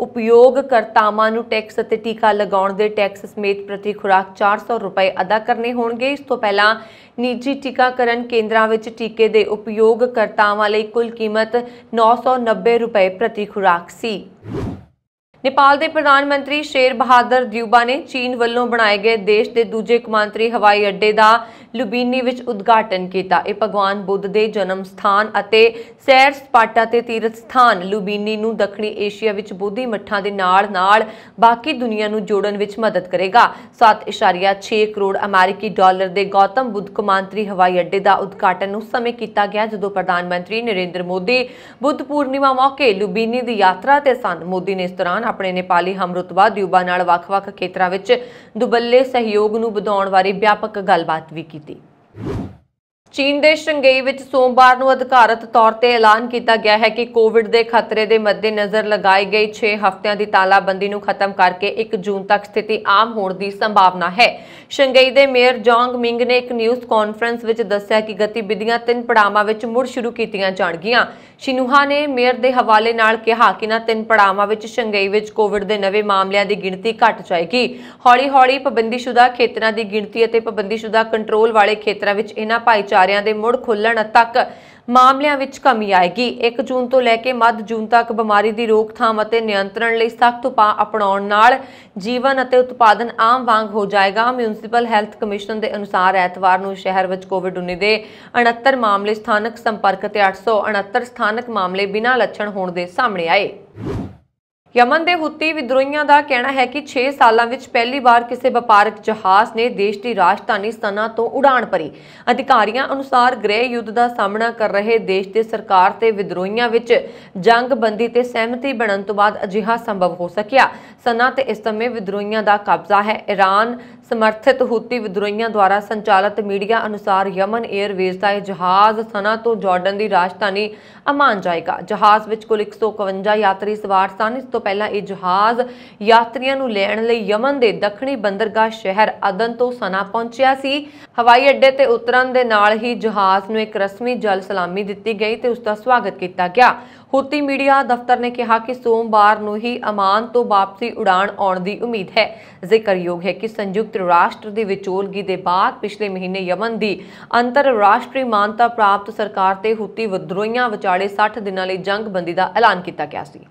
ਉਪਯੋਗਕਰਤਾਵਾਂ ਨੂੰ ਟੈਕਸ ਅਤੇ ਟੀਕਾ ਲਗਾਉਣ ਦੇ ਟੈਕਸ ਸਮੇਤ ਪ੍ਰਤੀ ਖੁਰਾਕ 400 ਰੁਪਏ ਅਦਾ ਕਰਨੇ ਹੋਣਗੇ ਇਸ ਤੋਂ ਪਹਿਲਾਂ ਨਿੱਜੀ ਟੀਕਾਕਰਨ ਕੇਂਦਰਾਂ ਵਿੱਚ ਟੀਕੇ ਦੇ ਉਪਯੋਗਕਰਤਾਵਾਂ ਲਈ ਕੁੱਲ ਕੀਮਤ 990 ਰੁਪਏ ਪ੍ਰਤੀ ਖੁਰਾਕ ਸੀ ਨੇਪਾਲ ਦੇ ਪ੍ਰਧਾਨ ਮੰਤਰੀ ਸ਼ੇਰ ਬਹਾਦਰ ਦਿਊਬਾ ਨੇ ਚੀਨ ਵੱਲੋਂ ਬਣਾਏ ਗਏ ਦੇਸ਼ ਦੇ ਦੂਜੇ ਕਮਾਂਤਰੀ ਹਵਾਈ ਅੱਡੇ ਦਾ ਲੁਬੀਨੀ ਵਿੱਚ ਉਦਘਾਟਨ ਕੀਤਾ ਇਹ ਭਗਵਾਨ ਬੁੱਧ ਦੇ ਜਨਮ ਸਥਾਨ ਅਤੇ ਸੈਰ ਸਪਾਟਾ ਤੇ ਤੀਰਥ ਸਥਾਨ ਲੁਬੀਨੀ ਨੂੰ ਦੱਖਣੀ ਏਸ਼ੀਆ ਵਿੱਚ ਬੋਧੀ ਮੱਠਾਂ ਦੇ ਨਾਲ ਨਾਲ ਬਾਕੀ ਦੁਨੀਆ ਨੂੰ ਜੋੜਨ ਵਿੱਚ ਮਦਦ ਕਰੇਗਾ 7.6 ਕਰੋੜ ਅਮਰੀਕੀ ਡਾਲਰ ਦੇ ਗੌਤਮ ਬੁੱਧ ਕੁਮਾਂਤਰੀ ਹਵਾਈ ਅੱਡੇ ਦਾ ਉਦਘਾਟਨ ਉਸ ਸਮੇਂ ਕੀਤਾ ਗਿਆ ਜਦੋਂ ਪ੍ਰਧਾਨ ਮੰਤਰੀ ਨਰਿੰਦਰ ਮੋਦੀ ਬੁੱਧ ਪੂਰਨਿਮਾ ਮੌਕੇ ਲੁਬੀਨੀ ਦੀ ਯਾਤਰਾ ਤੇ ਸਨ ਮੋਦੀ ਨੇ ਇਸ ਦੌਰਾਨ ਆਪਣੇ ਨੇਪਾਲੀ ਹਮਰਤਬਾ ਦਿਊਬਾ ਨਾਲ ਵੱਖ-ਵੱਖ ਖੇਤਰਾਂ ਵਿੱਚ ਦੁਬੱਲੇ ਸਹਿਯੋਗ ਨੂੰ ਵਧਾਉਣ ਬਾਰੇ ਵਿਆਪਕ ਗੱਲਬਾਤ ਵੀ ਕੀਤੀ ਦੀ ਚੀਨ ਦੇ ਸ਼ੰਗਾਈ ਵਿੱਚ ਸੋਮਵਾਰ ਨੂੰ ਅਧਿਕਾਰਤ ਤੌਰ ਤੇ ਐਲਾਨ ਕੀਤਾ ਗਿਆ ਹੈ ਕਿ ਕੋਵਿਡ ਦੇ ਖਤਰੇ ਦੇ ਮੱਦੇਨਜ਼ਰ ਲਗਾਈ ਗਈ 6 ਹਫ਼ਤਿਆਂ ਦੀ ਤਾਲਾਬੰਦੀ ਨੂੰ ਖਤਮ ਕਰਕੇ 1 ਜੂਨ ਤੱਕ ਸਥਿਤੀ ਆਮ ਹੋਣ ਦੀ ਸੰਭਾਵਨਾ ਹੈ ਸ਼ੰਗਾਈ ਦੇ ਮੇਅਰ ਜੋਂਗ ਮਿੰਗ ਨੇ ਇੱਕ ਨਿਊਜ਼ ਕਾਨਫਰੰਸ ਵਿੱਚ ਦੱਸਿਆ ਕਿ ਗਤੀਵਿਧੀਆਂ ਤਿੰਨ ਪੜਾਵਾਂ ਵਿੱਚ ਮੁੜ ਸ਼ੁਰੂ ਕੀਤੀਆਂ ਜਾਣਗੀਆਂ ਸ਼ਿਨੂਹਾ ਨੇ ਮੇਅਰ ਦੇ ਹਵਾਲੇ ਨਾਲ ਕਿਹਾ ਕਿ ਨਾ ਤਿੰਨ ਪੜਾਵਾਂ ਵਿੱਚ ਸ਼ੰਗਾਈ ਵਿੱਚ ਕੋਵਿਡ ਦੇ ਨਵੇਂ ਮਾਮਲਿਆਂ ਦੀ ਗਿਣਤੀ ਘਟ ਜਾਏਗੀ ਹੌਲੀ-ਹੌਲੀ ਪਾਬੰਦੀਸ਼ੁਦਾ ਖੇਤਰਾਂ ਦੀ ਗਿਣਤੀ ਅਤੇ ਪਾਬੰਦੀਸ਼ੁਦਾ ਕੰਟਰੋਲ ਵਾਲੇ ਖੇਤਰਾਂ ਵਿੱਚ ਇਹਨਾਂ ਭਾਈਚਾਰੇ ਅਦਾਰਿਆਂ ਦੇ ਮੁੜ ਖੁੱਲਣ ਤੱਕ ਮਾਮਲਿਆਂ ਵਿੱਚ ਕਮੀ ਆਏਗੀ 1 ਜੂਨ ਤੋਂ ਲੈ ਕੇ ਮੱਧ ਜੂਨ ਤੱਕ ਬਿਮਾਰੀ ਦੀ ਰੋਕਥਾਮ ਅਤੇ ਨਿਯੰਤਰਣ ਲਈ ਸਖਤ ਉਪਾਅ ਅਪਣਾਉਣ ਨਾਲ ਜੀਵਨ ਅਤੇ ਉਤਪਾਦਨ ਆਮ ਵਾਂਗ ਹੋ ਜਾਏਗਾ ਮਿਊਨਿਸਪਲ ਹੈਲਥ ਕਮਿਸ਼ਨ ਦੇ ਅਨੁਸਾਰ ਐਤਵਾਰ ਨੂੰ ਸ਼ਹਿਰ ਵਿੱਚ ਕੋਵਿਡ-19 ਦੇ 69 ਮਾਮਲੇ ਸਥਾਨਕ ਸੰਪਰਕ ਤੇ 869 ਸਥਾਨਕ ਮਾਮਲੇ ਬਿਨਾਂ ਲੱਛਣ ਹੋਣ ਦੇ ਸਾਹਮਣੇ ਆਏ ਯਮਨ ਦੇ ਹੁਤੀ ਵਿਦਰੋਹੀਆਂ ਦਾ ਕਹਿਣਾ ਹੈ ਕਿ 6 ਸਾਲਾਂ ਵਿੱਚ ਪਹਿਲੀ ਵਾਰ ਕਿਸੇ ਵਪਾਰਕ ਜਹਾਜ਼ ਨੇ ਦੇਸ਼ ਦੀ ਰਾਜਧਾਨੀ ਸਨਾ ਤੋਂ ਉਡਾਣ ਭਰੀ ਅਧਿਕਾਰੀਆਂ ਅਨੁਸਾਰ ਗ੍ਰਹਿ ਯੁੱਧ ਦਾ ਸਾਹਮਣਾ ਕਰ ਰਹੇ ਦੇਸ਼ ਦੇ ਸਰਕਾਰ ਤੇ ਵਿਦਰੋਹੀਆਂ ਵਿੱਚ ਜੰਗਬੰਦੀ ਤੇ ਸਹਿਮਤੀ ਬਣਨ ਤੋਂ ਬਾਅਦ ਅਜਿਹਾ ਸੰਭਵ ਹੋ ਸਕਿਆ ਸਨਾ ਤੇ ਇਸ ਸਮੇਂ ਵਿਦਰੋਹੀਆਂ ਦਾ ਕਬਜ਼ਾ ਹੈ ਈਰਾਨ ਸਮਰਥਿਤ ਹੂਤੀ ਵਿਦਰੋਹੀਆਂ ਦੁਆਰਾ ਸੰਚਾਲਿਤ ਮੀਡੀਆ ਅਨੁਸਾਰ ਯਮਨ 에ਅਰਵੇਜ਼ ਦਾ ਇਹ ਜਹਾਜ਼ ਸਨਾ ਤੋਂ ਜਾਰਡਨ ਦੀ ਰਾਜਧਾਨੀ ਅਮਾਨ ਜਾਏਗਾ ਜਹਾਜ਼ ਵਿੱਚ ਕੁੱਲ 151 ਯਾਤਰੀ ਸਵਾਰ ਸਨ ਇਸ ਤੋਂ ਪਹਿਲਾਂ ਇਹ ਜਹਾਜ਼ ਯਾਤਰੀਆਂ ਨੂੰ ਲੈਣ ਲਈ ਯਮਨ ਦੇ ਦੱਖਣੀ ਬੰਦਰਗਾਹ ਸ਼ਹਿਰ ਅਦਨ ਤੋਂ ਸਨਾ ਪਹੁੰਚਿਆ ਸੀ ਹਵਾਈ ਅੱਡੇ ਤੇ ਉਤਰਨ ਦੇ ਨਾਲ ਹੀ ਜਹਾਜ਼ ਨੂੰ ਇੱਕ ਰਸਮੀ ਜਲ ਸਲਾਮੀ ਦਿੱਤੀ ਗਈ ਤੇ ਉਸ ਦਾ ਸਵਾਗਤ ਕੀਤਾ ਗਿਆ ਹੁਤੀ ਮੀਡੀਆ ਦਫ਼ਤਰ ਨੇ ਕਿਹਾ ਕਿ ਸੋਮਵਾਰ ਨੂੰ ਹੀ ਅਮਾਨ ਤੋਂ ਵਾਪਸੀ ਉਡਾਨ ਆਉਣ ਦੀ ਉਮੀਦ ਹੈ ਜ਼ਿਕਰਯੋਗ ਹੈ ਕਿ ਸੰਯੁਕਤ ਰਾਸ਼ਟਰ ਦੀ ਵਿਚੋਲਗੀ ਦੇ ਬਾਅਦ ਪਿਛਲੇ ਮਹੀਨੇ ਯਮਨ ਦੀ ਅੰਤਰਰਾਸ਼ਟਰੀ ਮਾਨਤਾ ਪ੍ਰਾਪਤ ਸਰਕਾਰ ਤੇ ਹੁਤੀ ਵਿਦਰੋਹੀਆਂ ਵਿਚਾਲੇ 60 ਦਿਨਾਂ ਲਈ ਜੰਗ ਬੰਦੀ ਦਾ ਐਲਾਨ ਕੀਤਾ ਗਿਆ ਸੀ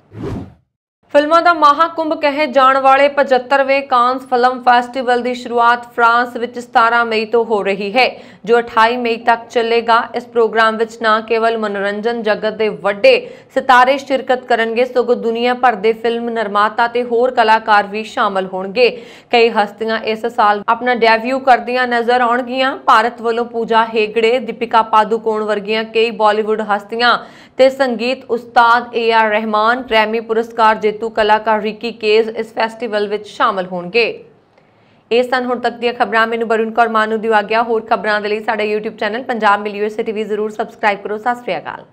ਫਿਲਮਾਂ ਦਾ ਮਹਾਕੁੰਭ ਕਹੇ ਜਾਣ ਵਾਲੇ 75ਵੇਂ ਕਾਂਸ ਫਿਲਮ ਫੈਸਟੀਵਲ ਦੀ ਸ਼ੁਰੂਆਤ ਫਰਾਂਸ ਵਿੱਚ 17 ਮਈ ਤੋਂ ਹੋ ਰਹੀ ਹੈ ਜੋ 28 ਮਈ ਤੱਕ ਚੱਲੇਗਾ ਇਸ ਪ੍ਰੋਗਰਾਮ ਵਿੱਚ ਨਾ ਕੇਵਲ ਮਨੋਰੰਜਨ ਜਗਤ ਦੇ ਵੱਡੇ ਸਿਤਾਰੇ ਸ਼ਿਰਕਤ ਕਰਨਗੇ ਸਗੋਂ ਦੁਨੀਆ ਭਰ ਦੇ ਫਿਲਮ ਨਿਰਮਾਤਾ ਤੇ ਹੋਰ ਕਲਾਕਾਰ ਵੀ ਸ਼ਾਮਲ ਹੋਣਗੇ ਕਈ ਹਸਤੀਆਂ ਇਸ ਸਾਲ ਆਪਣਾ ਡੈਬਿਊ ਕਰਦੀਆਂ ਨਜ਼ਰ ਆਉਣਗੀਆਂ ਭਾਰਤ ਵੱਲੋਂ ਪੂਜਾ ਹੇਗੜੇ ਦੀਪਿਕਾ ਪਾਦੂਕੋਣ ਵਰਗੀਆਂ ਕਈ ਬਾਲੀਵੁੱਡ ਹਸਤੀਆਂ ਤੇ ਸੰਗੀਤ ਉਸਤਾਦ ਏ ਆਰ ਰਹਿਮਾਨ ਗ੍ਰੈਮੀ ਪੁਰਸਕਾਰ ਜੇਤੂ ਜੇਤੂ ਕਲਾਕਾਰ ਰਿੱਕੀ ਕੇਜ਼ ਇਸ ਫੈਸਟੀਵਲ ਵਿੱਚ ਸ਼ਾਮਲ ਹੋਣਗੇ ਇਹ ਸਨ ਹੁਣ ਤੱਕ ਦੀਆਂ ਖਬਰਾਂ ਮੈਨੂੰ ਬਰੁਨ ਕੌਰ ਮਾਨੂ ਦੀ ਆਗਿਆ ਹੋਰ ਖਬਰਾਂ ਦੇ ਲਈ ਸਾਡਾ YouTube ਚੈਨਲ ਪੰਜਾਬ ਮਿਲੀਓ ਸਿਟੀ ਵੀ ਜ਼ਰੂਰ ਸਬਸਕ੍ਰਾਈਬ ਕਰੋ ਸਤਿ ਸ੍ਰੀ ਅਕਾਲ